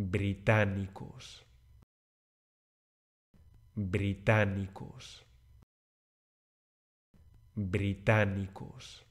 británicos, británicos, británicos.